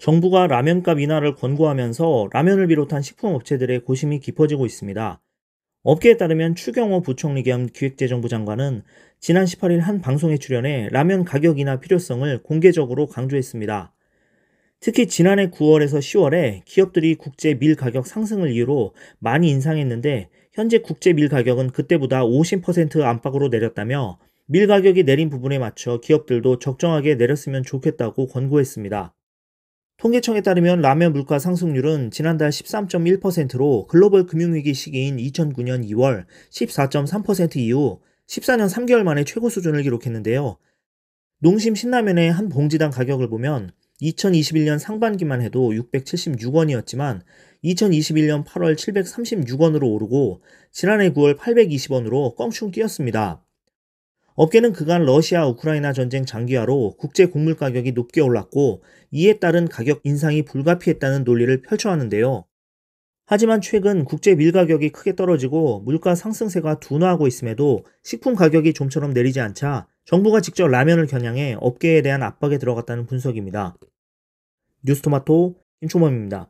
정부가 라면값 인하를 권고하면서 라면을 비롯한 식품업체들의 고심이 깊어지고 있습니다. 업계에 따르면 추경호 부총리 겸 기획재정부 장관은 지난 18일 한 방송에 출연해 라면 가격 인하 필요성을 공개적으로 강조했습니다. 특히 지난해 9월에서 10월에 기업들이 국제 밀 가격 상승을 이유로 많이 인상했는데 현재 국제 밀 가격은 그때보다 50% 안팎으로 내렸다며 밀 가격이 내린 부분에 맞춰 기업들도 적정하게 내렸으면 좋겠다고 권고했습니다. 통계청에 따르면 라면 물가 상승률은 지난달 13.1%로 글로벌 금융위기 시기인 2009년 2월 14.3% 이후 14년 3개월 만에 최고 수준을 기록했는데요. 농심 신라면의 한 봉지당 가격을 보면 2021년 상반기만 해도 676원이었지만 2021년 8월 736원으로 오르고 지난해 9월 820원으로 껑충 뛰었습니다. 업계는 그간 러시아 우크라이나 전쟁 장기화로 국제 곡물 가격이 높게 올랐고 이에 따른 가격 인상이 불가피했다는 논리를 펼쳐왔는데요. 하지만 최근 국제 밀 가격이 크게 떨어지고 물가 상승세가 둔화하고 있음에도 식품 가격이 좀처럼 내리지 않자 정부가 직접 라면을 겨냥해 업계에 대한 압박에 들어갔다는 분석입니다. 뉴스토마토 김초범입니다.